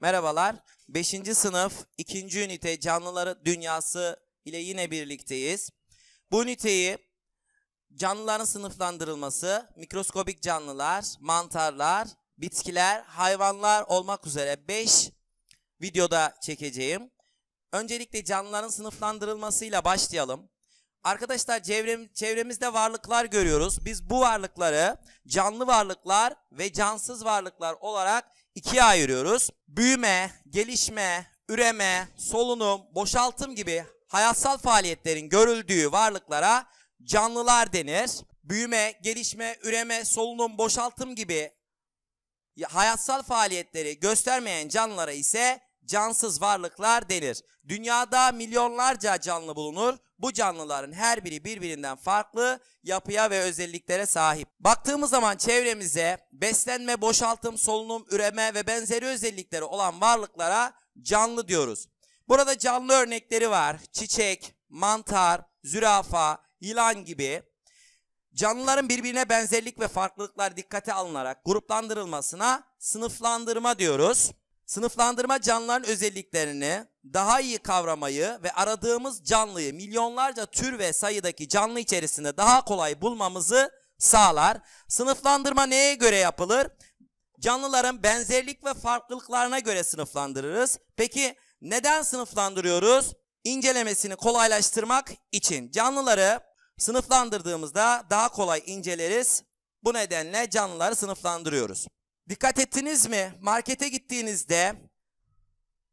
Merhabalar. 5. sınıf 2. ünite canlıları dünyası ile yine birlikteyiz. Bu üniteyi canlıların sınıflandırılması, mikroskobik canlılar, mantarlar, bitkiler, hayvanlar olmak üzere 5 videoda çekeceğim. Öncelikle canlıların sınıflandırılmasıyla başlayalım. Arkadaşlar çevrem, çevremizde varlıklar görüyoruz. Biz bu varlıkları canlı varlıklar ve cansız varlıklar olarak ikiye ayırıyoruz. Büyüme, gelişme, üreme, solunum, boşaltım gibi hayatsal faaliyetlerin görüldüğü varlıklara canlılar denir. Büyüme, gelişme, üreme, solunum, boşaltım gibi hayatsal faaliyetleri göstermeyen canlılara ise cansız varlıklar denir. Dünyada milyonlarca canlı bulunur. Bu canlıların her biri birbirinden farklı yapıya ve özelliklere sahip. Baktığımız zaman çevremize beslenme, boşaltım, solunum, üreme ve benzeri özellikleri olan varlıklara canlı diyoruz. Burada canlı örnekleri var. Çiçek, mantar, zürafa, yılan gibi. Canlıların birbirine benzerlik ve farklılıklar dikkate alınarak gruplandırılmasına sınıflandırma diyoruz. Sınıflandırma canlıların özelliklerini, daha iyi kavramayı ve aradığımız canlıyı milyonlarca tür ve sayıdaki canlı içerisinde daha kolay bulmamızı sağlar. Sınıflandırma neye göre yapılır? Canlıların benzerlik ve farklılıklarına göre sınıflandırırız. Peki neden sınıflandırıyoruz? İncelemesini kolaylaştırmak için canlıları sınıflandırdığımızda daha kolay inceleriz. Bu nedenle canlıları sınıflandırıyoruz. Dikkat ettiniz mi? Markete gittiğinizde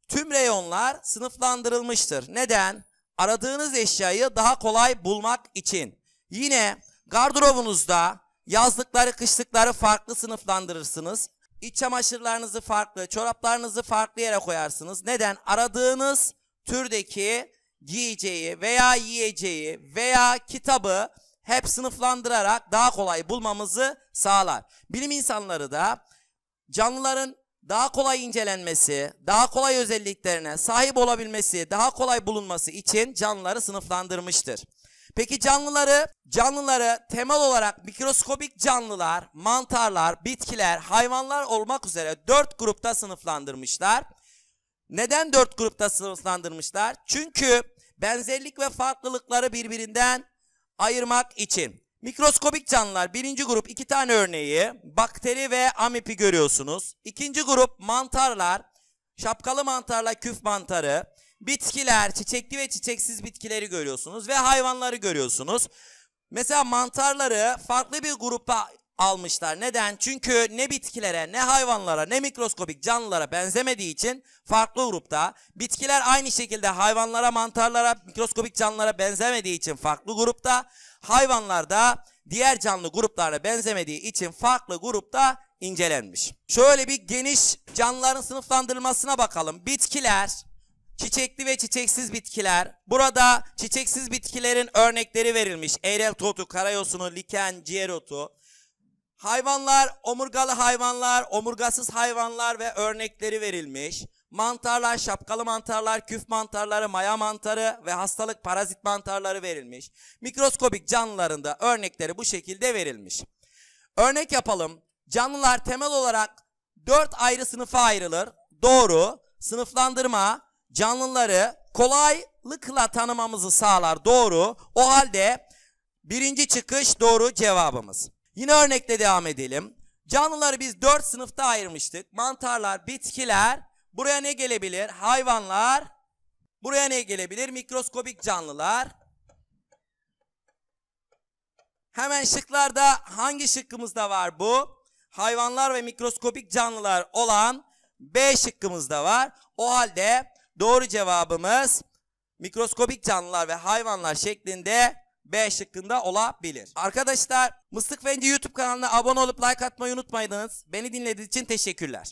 Tüm reyonlar sınıflandırılmıştır. Neden? Aradığınız eşyayı daha kolay bulmak için. Yine gardırobunuzda yazlıkları kışlıkları farklı sınıflandırırsınız. İç çamaşırlarınızı farklı, çoraplarınızı farklı yere koyarsınız. Neden? Aradığınız türdeki giyeceği veya yiyeceği veya kitabı hep sınıflandırarak daha kolay bulmamızı sağlar. Bilim insanları da canlıların daha kolay incelenmesi, daha kolay özelliklerine sahip olabilmesi, daha kolay bulunması için canlıları sınıflandırmıştır. Peki canlıları, canlıları temel olarak mikroskobik canlılar, mantarlar, bitkiler, hayvanlar olmak üzere dört grupta sınıflandırmışlar. Neden dört grupta sınıflandırmışlar? Çünkü benzerlik ve farklılıkları birbirinden ayırmak için. Mikroskobik canlılar birinci grup iki tane örneği bakteri ve amipi görüyorsunuz. İkinci grup mantarlar şapkalı mantarla küf mantarı bitkiler çiçekli ve çiçeksiz bitkileri görüyorsunuz ve hayvanları görüyorsunuz. Mesela mantarları farklı bir grupa almışlar. Neden? Çünkü ne bitkilere, ne hayvanlara, ne mikroskopik canlılara benzemediği için farklı grupta. Bitkiler aynı şekilde hayvanlara, mantarlara, mikroskopik canlılara benzemediği için farklı grupta. Hayvanlar da diğer canlı gruplarına benzemediği için farklı grupta incelenmiş. Şöyle bir geniş canlıların sınıflandırılmasına bakalım. Bitkiler, çiçekli ve çiçeksiz bitkiler. Burada çiçeksiz bitkilerin örnekleri verilmiş. Eyrel totu, karayosunu, liken, ciğer Hayvanlar, omurgalı hayvanlar, omurgasız hayvanlar ve örnekleri verilmiş. Mantarlar, şapkalı mantarlar, küf mantarları, maya mantarı ve hastalık parazit mantarları verilmiş. Mikroskobik canlılarında örnekleri bu şekilde verilmiş. Örnek yapalım. Canlılar temel olarak dört ayrı sınıfa ayrılır. Doğru, sınıflandırma, canlıları kolaylıkla tanımamızı sağlar. Doğru. O halde birinci çıkış doğru cevabımız. Yine örnekle devam edelim. Canlıları biz dört sınıfta ayırmıştık. Mantarlar, bitkiler, buraya ne gelebilir? Hayvanlar, buraya ne gelebilir? Mikroskobik canlılar. Hemen şıklarda hangi şıkkımızda var bu? Hayvanlar ve mikroskobik canlılar olan B şıkkımızda var. O halde doğru cevabımız mikroskobik canlılar ve hayvanlar şeklinde B şıkkında olabilir. Arkadaşlar Mıstık Fendi YouTube kanalına abone olup like atmayı unutmayınız. Beni dinlediğiniz için teşekkürler.